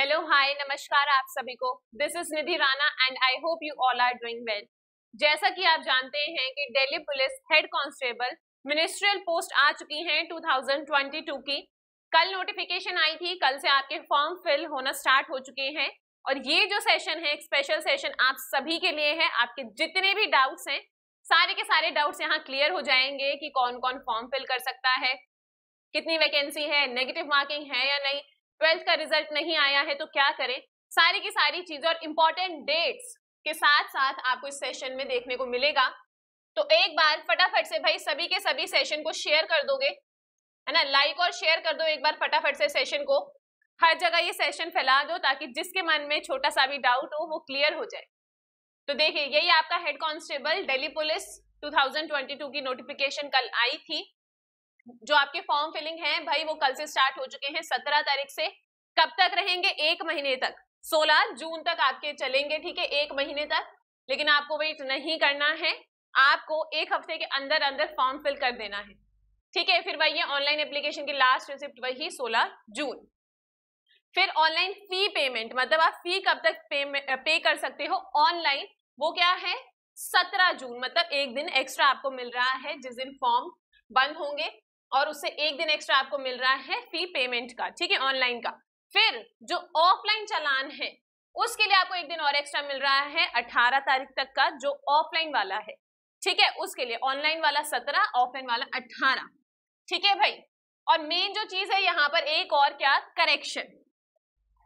hello hi नमस्कार आप सभी को this is Nidhi Rana and I hope you all are doing well जैसा कि आप जानते हैं कि Delhi police head constable ministerial post आ चुकी हैं 2022 की कल नोटिफिकेशन आई थी कल से आपके फॉर्म फिल होना स्टार्ट हो चुके हैं और ये जो सेशन है स्पेशल सेशन आप सभी के लिए है आपके जितने भी डाउट्स हैं सारे के सारे डाउट्स यहाँ क्लियर हो जाएंगे कि कौन कौन फॉर्म फिल कर सकता है कितनी वैकेंसी है नेगेटिव मार्किंग है या नहीं ट्वेल्थ का रिजल्ट नहीं आया है तो क्या करें सारी की सारी चीजें और इंपॉर्टेंट डेट्स के साथ साथ आपको इस सेशन में देखने को मिलेगा तो एक बार फटाफट से भाई सभी के सभी सेशन को शेयर कर दोगे है ना लाइक और शेयर कर दो एक बार फटाफट से सेशन को हर जगह ये सेशन फैला दो ताकि जिसके मन में छोटा सा भी डाउट हो वो क्लियर हो जाए तो देखिए यही आपका हेड कांस्टेबल दिल्ली पुलिस 2022 की नोटिफिकेशन कल आई थी जो आपके फॉर्म फिलिंग है भाई वो कल से स्टार्ट हो चुके हैं सत्रह तारीख से कब तक रहेंगे एक महीने तक सोलह जून तक आपके चलेंगे ठीक है एक महीने तक लेकिन आपको वेट नहीं करना है आपको एक हफ्ते के अंदर अंदर फॉर्म फिल कर देना है ठीक है फिर वही ऑनलाइन एप्लीकेशन की लास्ट रिसिप्ट वही सोलह जून फिर ऑनलाइन फी पेमेंट मतलब आप फी कब तक पे, पे कर सकते हो ऑनलाइन वो क्या है सत्रह जून मतलब एक दिन एक्स्ट्रा आपको मिल रहा है जिस दिन फॉर्म बंद होंगे और उससे एक दिन एक्स्ट्रा आपको मिल रहा है फी पेमेंट का ठीक है ऑनलाइन का फिर जो ऑफलाइन चालान है उसके लिए आपको एक दिन और एक्स्ट्रा मिल रहा है अठारह तारीख तक का जो ऑफलाइन वाला है ठीक है उसके लिए ऑनलाइन वाला सत्रह ऑफलाइन वाला अठारह ठीक है भाई और मेन जो चीज है यहाँ पर एक और क्या करेक्शन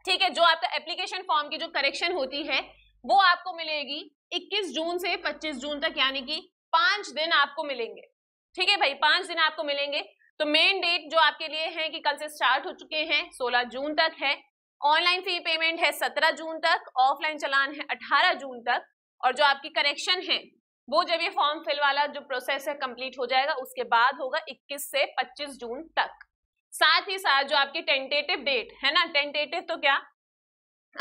ठीक है जो आपका एप्लीकेशन फॉर्म की जो करेक्शन होती है वो आपको मिलेगी 21 जून से 25 जून तक यानी कि पांच दिन आपको मिलेंगे ठीक है भाई पांच दिन आपको मिलेंगे तो मेन डेट जो आपके लिए है कि कल से स्टार्ट हो चुके हैं 16 जून तक है ऑनलाइन फी पेमेंट है 17 जून तक ऑफलाइन चलान है 18 जून तक और जो आपकी करेक्शन है वो जब ये फॉर्म फिल वाला जो प्रोसेस है कंप्लीट हो जाएगा उसके बाद होगा 21 से 25 जून तक साथ ही साथ जो आपकी टेंटेटिव डेट है ना टेंटेटिव तो क्या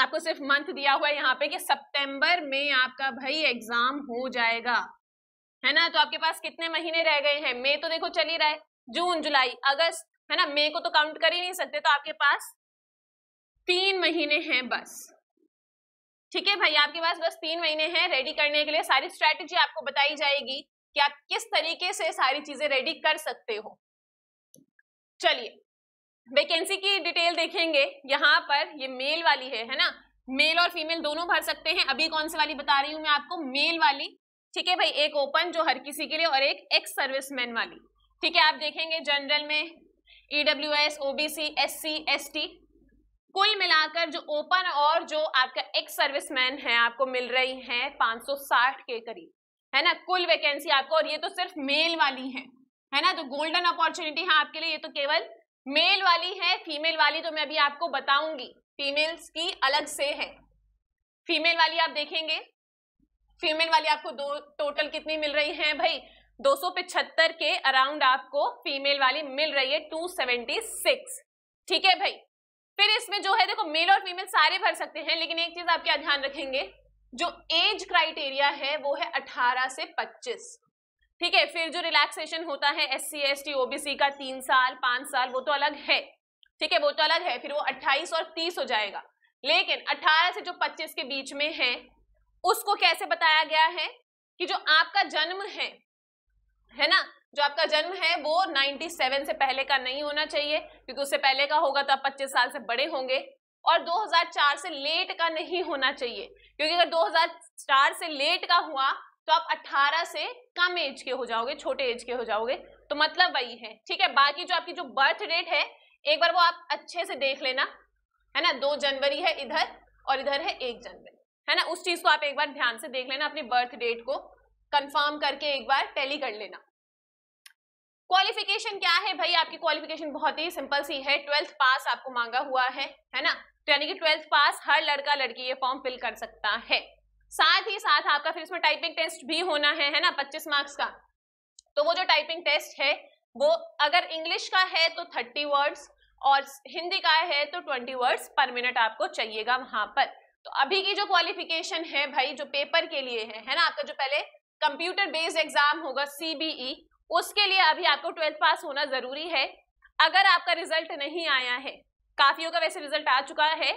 आपको सिर्फ मंथ दिया हुआ है यहाँ पे कि सितंबर में आपका भाई एग्जाम हो जाएगा है ना तो आपके पास कितने महीने रह गए हैं मई तो देखो चल ही रहा है जून जुलाई अगस्त है ना मई को तो काउंट कर ही नहीं सकते तो आपके पास तीन महीने हैं बस ठीक है भाई आपके पास बस तीन महीने हैं रेडी करने के लिए सारी स्ट्रैटेजी आपको बताई जाएगी कि आप किस तरीके से सारी चीजें रेडी कर सकते हो चलिए वैकेंसी की डिटेल देखेंगे यहाँ पर ये मेल वाली है है ना मेल और फीमेल दोनों भर सकते हैं अभी कौन सी वाली बता रही हूँ मैं आपको मेल वाली ठीक है भाई एक ओपन जो हर किसी के लिए और एक एक्स सर्विस वाली ठीक है आप देखेंगे जनरल में EWS OBC SC ST कुल मिलाकर जो ओपन और जो आपका एक्स मैन है आपको मिल रही है 560 के करीब है ना कुल वैकेंसी आपको और ये तो सिर्फ मेल वाली है है ना तो गोल्डन अपॉर्चुनिटी है आपके लिए ये तो केवल मेल वाली है फीमेल वाली तो मैं अभी आपको बताऊंगी फीमेल्स की अलग से है फीमेल वाली आप देखेंगे फीमेल वाली आपको दो टोटल कितनी मिल रही है भाई दो के अराउंड आपको फीमेल वाली मिल रही है टू ठीक है भाई फिर इसमें जो है देखो मेल और फीमेल सारे भर सकते हैं लेकिन एक चीज आप क्या ध्यान रखेंगे जो एज क्राइटेरिया है वो है 18 से 25 ठीक है फिर जो रिलैक्सेशन होता है SC ST OBC का तीन साल पांच साल वो तो अलग है ठीक है वो तो अलग है फिर वो 28 और 30 हो जाएगा लेकिन 18 से जो 25 के बीच में है उसको कैसे बताया गया है कि जो आपका जन्म है है ना जो आपका जन्म है वो 97 से पहले का नहीं होना चाहिए क्योंकि उससे पहले का होगा तो आप 25 साल से बड़े होंगे और 2004 से लेट का नहीं होना चाहिए क्योंकि अगर 2004 से लेट का हुआ तो आप 18 से कम एज के हो जाओगे छोटे एज के हो जाओगे तो मतलब वही है ठीक है बाकी जो आपकी जो बर्थ डेट है एक बार वो आप अच्छे से देख लेना है ना दो जनवरी है इधर और इधर है एक जनवरी है ना उस चीज को आप एक बार ध्यान से देख लेना अपनी बर्थ डेट को कंफर्म करके एक बार टैली कर लेना क्वालिफिकेशन क्या है भाई आपकी क्वालिफिकेशन बहुत ही सिंपल सी है ट्वेल्थ पास आपको मांगा हुआ है है ना तो यानी कि ट्वेल्थ पास हर लड़का लड़की ये फॉर्म फिल कर सकता है साथ ही साथ आपका फिर इसमें टाइपिंग टेस्ट भी होना है है ना 25 मार्क्स का तो वो जो टाइपिंग टेस्ट है वो अगर इंग्लिश का है तो 30 वर्ड्स और हिंदी का है तो 20 वर्ड्स पर मिनट आपको चाहिएगा वहां पर तो अभी की जो क्वालिफिकेशन है भाई जो पेपर के लिए है है ना आपका जो पहले कंप्यूटर बेस्ड एग्जाम होगा सीबीई e, उसके लिए अभी आपको ट्वेल्थ पास होना जरूरी है अगर आपका रिजल्ट नहीं आया है काफियों का वैसे रिजल्ट आ चुका है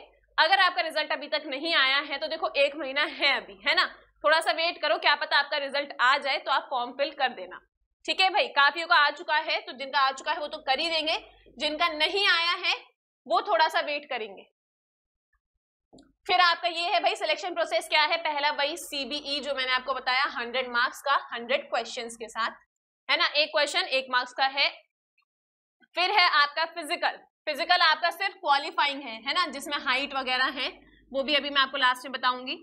अगर आपका रिजल्ट अभी तक नहीं आया है तो देखो एक महीना है अभी है ना थोड़ा सा वेट करो क्या पता आपका रिजल्ट आ जाए तो आप फॉर्म फिल कर देना ठीक है भाई काफियों का आ चुका है तो जिनका आ चुका है वो तो कर ही देंगे जिनका नहीं आया है वो थोड़ा सा वेट करेंगे फिर आपका ये है भाई सिलेक्शन प्रोसेस क्या है पहला भाई सीबीई e, जो मैंने आपको बताया हंड्रेड मार्क्स का हंड्रेड क्वेश्चन के साथ है ना एक क्वेश्चन एक मार्क्स का है फिर है आपका फिजिकल फिजिकल आपका सिर्फ क्वालिफाइंग है है ना जिसमें हाइट वगैरह है वो भी अभी मैं आपको लास्ट में बताऊंगी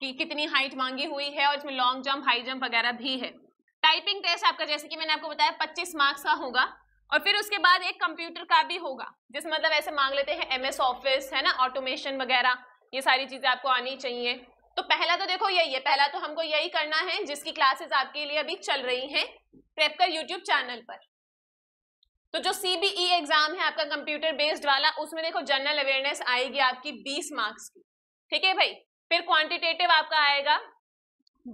कि कितनी हाइट मांगी हुई है और इसमें लॉन्ग जंप हाई जंप वगैरह भी है टाइपिंग टेस्ट आपका जैसे कि मैंने आपको बताया पच्चीस मार्क्स का होगा और फिर उसके बाद एक कंप्यूटर का भी होगा जिसमें मतलब ऐसे मांग लेते हैं एमएस ऑफिस है ना ऑटोमेशन वगैरह ये सारी चीजें आपको आनी चाहिए तो पहला तो देखो यही है पहला तो हमको यही करना है जिसकी क्लासेस आपके लिए अभी चल रही हैं प्रेपकर यूट्यूब चैनल पर तो जो सीबीई एग्जाम e है आपका कंप्यूटर बेस्ड वाला उसमें देखो जनरल अवेयरनेस आएगी आपकी 20 मार्क्स की ठीक है भाई फिर क्वांटिटेटिव आपका आएगा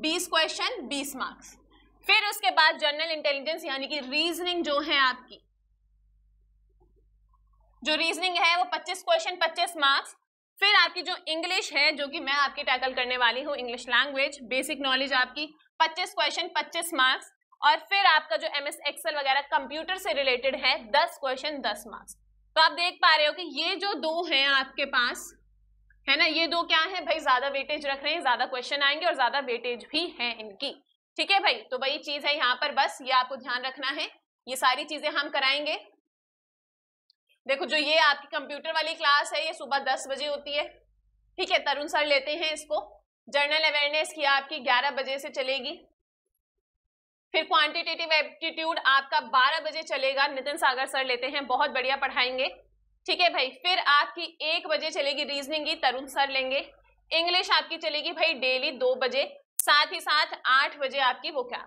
20 क्वेश्चन 20 मार्क्स फिर उसके बाद जनरल इंटेलिजेंस यानी कि रीजनिंग जो है आपकी जो रीजनिंग है वो 25 क्वेश्चन 25 मार्क्स फिर आपकी जो इंग्लिश है जो कि मैं आपकी टैकल करने वाली हूँ इंग्लिश लैंग्वेज बेसिक नॉलेज आपकी 25 क्वेश्चन 25 मार्क्स और फिर आपका जो एम एस एक्सएल वगैरह कंप्यूटर से रिलेटेड है 10 क्वेश्चन 10 मार्क्स तो आप देख पा रहे हो कि ये जो दो हैं आपके पास है ना ये दो क्या है भाई ज्यादा वेटेज रख रहे हैं ज्यादा क्वेश्चन आएंगे और ज्यादा वेटेज भी है इनकी ठीक है भाई तो वही चीज है यहाँ पर बस ये आपको ध्यान रखना है ये सारी चीजें हम कराएंगे देखो जो ये आपकी कंप्यूटर वाली क्लास है ये सुबह दस बजे होती है ठीक है तरुण सर लेते हैं इसको जर्नल अवेयरनेस की आपकी ग्यारह बजे से चलेगी फिर क्वांटिटेटिव एप्टीट्यूड आपका बारह बजे चलेगा नितिन सागर सर लेते हैं बहुत बढ़िया पढ़ाएंगे ठीक है भाई फिर आपकी एक बजे चलेगी रीजनिंग की तरुण सर लेंगे इंग्लिश आपकी चलेगी भाई डेली दो बजे साथ ही साथ आठ बजे आपकी वो क्या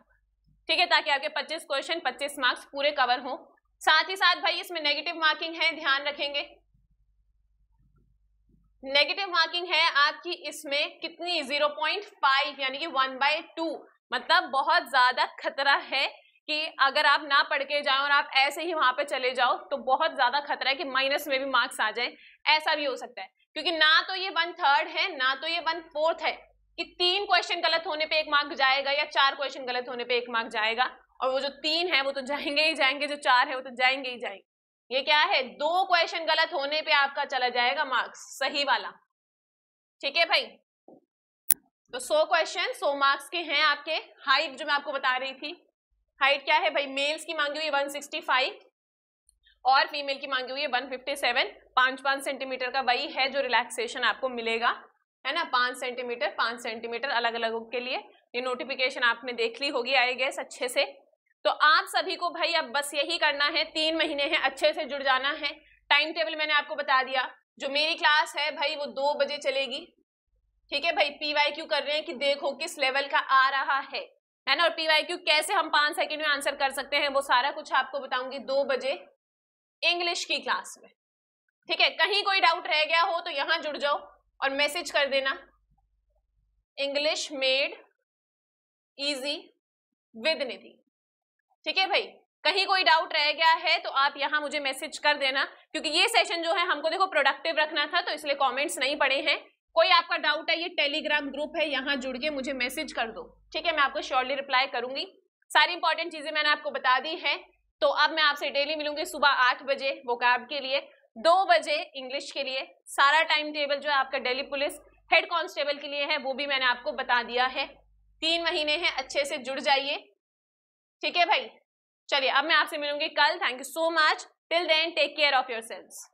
ठीक है ताकि आपके 25 क्वेश्चन 25 मार्क्स पूरे कवर हों साथ ही साथ भाई इसमें नेगेटिव मार्किंग है ध्यान रखेंगे नेगेटिव मार्किंग है आपकी इसमें कितनी 0.5 यानी कि 1 बाय टू मतलब बहुत ज्यादा खतरा है कि अगर आप ना पढ़ के जाओ और आप ऐसे ही वहां पे चले जाओ तो बहुत ज्यादा खतरा है कि माइनस में भी मार्क्स आ जाए ऐसा भी हो सकता है क्योंकि ना तो ये वन थर्ड है ना तो ये वन फोर्थ है कि तीन क्वेश्चन गलत होने पे एक मार्क जाएगा या चार क्वेश्चन गलत होने पे एक मार्क जाएगा और वो जो तीन है वो तो जाएंगे ही जाएंगे जो चार है वो तो जाएंगे ही जाएंगे ये क्या है दो क्वेश्चन गलत होने पे आपका चला जाएगा मार्क्स सही वाला ठीक है भाई तो सो क्वेश्चन सो मार्क्स के हैं आपके हाइट जो मैं आपको बता रही थी हाइट क्या है भाई मेल्स की मांगी हुई 165 और फीमेल की मांगी हुई है वन फिफ्टी सेवन पांच पांच सेंटीमीटर का वही है जो रिलैक्सेशन आपको मिलेगा है ना पाँच सेंटीमीटर पाँच सेंटीमीटर अलग अलग के लिए ये नोटिफिकेशन आपने देख ली होगी आई गेस अच्छे से तो आप सभी को भाई अब बस यही करना है तीन महीने हैं अच्छे से जुड़ जाना है टाइम टेबल मैंने आपको बता दिया जो मेरी क्लास है भाई वो दो बजे चलेगी ठीक है भाई पीवाई क्यू कर रहे हैं कि देखो किस लेवल का आ रहा है है ना और पीवाई क्यू कैसे हम पांच सेकंड में आंसर कर सकते हैं वो सारा कुछ आपको बताऊंगी दो बजे इंग्लिश की क्लास में ठीक है कहीं कोई डाउट रह गया हो तो यहां जुड़ जाओ और मैसेज कर देना English made easy with Nidhi ठीक है भाई कहीं कोई डाउट रह गया है तो आप यहाँ मुझे मैसेज कर देना क्योंकि ये सेशन जो है हमको देखो प्रोडक्टिव रखना था तो इसलिए कॉमेंट्स नहीं पड़े हैं कोई आपका डाउट है ये टेलीग्राम ग्रुप है यहाँ जुड़ के मुझे मैसेज कर दो ठीक है मैं आपको श्योरली रिप्लाई करूंगी सारी इंपॉर्टेंट चीजें मैंने आपको बता दी है तो अब मैं आपसे डेली मिलूंगी सुबह आठ बजे वोकैब के लिए दो बजे इंग्लिश के लिए सारा टाइम टेबल जो है आपका डेली पुलिस हेड कांस्टेबल के लिए है वो भी मैंने आपको बता दिया है तीन महीने हैं अच्छे से जुड़ जाइए ठीक है भाई चलिए अब मैं आपसे मिलूंगी कल thank you so much till then take care of your sales